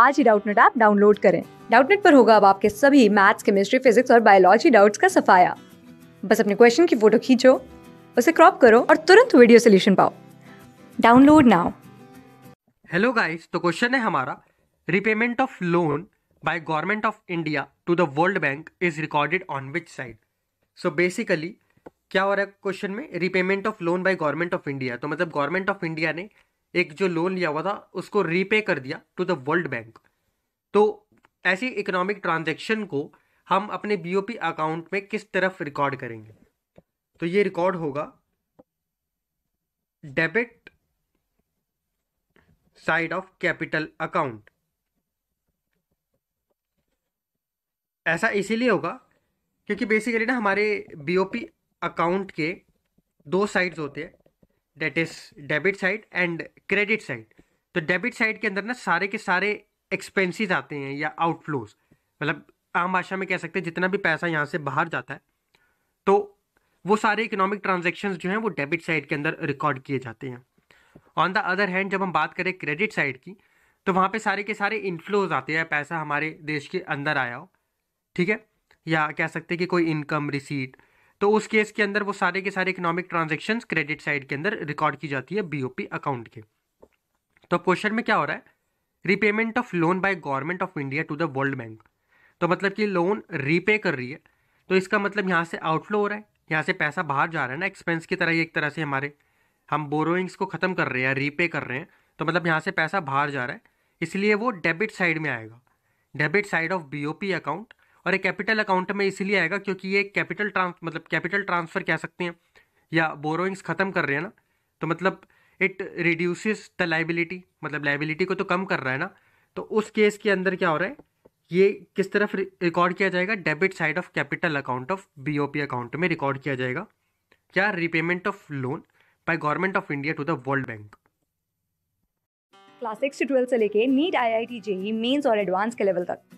आज ही Doubtnut app download करें डाउटनेट पर होगा अब आपके सभी मैथ्स केमिस्ट्री फिजिक्स और बायोलॉजी डाउट्स का सफाया बस अपने क्वेश्चन की फोटो खींचो उसे क्रॉप करो और तुरंत वीडियो सोल्यूशन पाओ डाउनलोड नाउ हेलो गाइस तो क्वेश्चन है हमारा repayment of loan by government of India to the World Bank is recorded on which side so basically क्या हो रहा है क्वेश्चन में repayment of loan by government of India तो मतलब गवर्नमेंट ऑफ इंडिया ने एक जो लोन लिया हुआ था उसको रीपे कर दिया टू द वर्ल्ड बैंक तो ऐसी इकोनॉमिक ट्रांजेक्शन को हम अपने बीओपी अकाउंट में किस तरफ रिकॉर्ड करेंगे तो ये रिकॉर्ड होगा debit side of capital account ऐसा इसीलिए होगा क्योंकि बेसिकली ना हमारे बीओपी अकाउंट के दो साइड्स होते हैं that is debit side and credit side तो डेबिट साइड के अंदर ना सारे के सारे एक्सपेंसिज आते हैं या आउटफ्लोज मतलब आम भाषा में कह सकते हैं जितना भी पैसा यहाँ से बाहर जाता है तो वो सारे इकोनॉमिक ट्रांजेक्शन जो हैं वो डेबिट साइड के अंदर रिकॉर्ड किए जाते हैं ऑन द अदर हैंड जब हम बात करें क्रेडिट साइड की तो वहाँ पे सारे के सारे इनफ्लोज आते हैं पैसा हमारे देश के अंदर आया हो ठीक है या कह सकते हैं कि कोई इनकम रिसीट तो उस केस के अंदर वो सारे के सारे इकोनॉमिक ट्रांजेक्शन क्रेडिट साइड के अंदर रिकॉर्ड की जाती है बीओपी अकाउंट के तो क्वेश्चन में क्या हो रहा है repayment of loan by government of India to the World Bank तो मतलब कि लोन रीपे कर रही है तो इसका मतलब यहाँ से आउटफ्लो हो रहा है यहाँ से पैसा बाहर जा रहा है ना एक्सपेंस की तरह ही एक तरह से हमारे हम बोरोइंग्स को ख़त्म कर रहे हैं रीपे कर रहे हैं तो मतलब यहाँ से पैसा बाहर जा रहा है इसलिए वो डेबिट साइड में आएगा debit side of B account और ये कैपिटल अकाउंट में इसलिए आएगा क्योंकि ये कैपिटल ट्रांस मतलब कैपिटल ट्रांसफ़र कह सकते हैं या बोरोइंग्स ख़त्म कर रहे हैं ना तो मतलब इट रिड्यूस द लाइबिलिटी मतलब लाइबिलिटी को तो कम कर रहा है ना तो उस केस के अंदर क्या हो रहा है ये किस तरफ रिकॉर्ड किया जाएगा debit side of capital account of BOP account में रिकॉर्ड किया जाएगा क्या repayment of loan by government of India to the World Bank class six से ट्वेल्थ से लेके NEET I I T JEE Mains और एडवांस के लेवल तक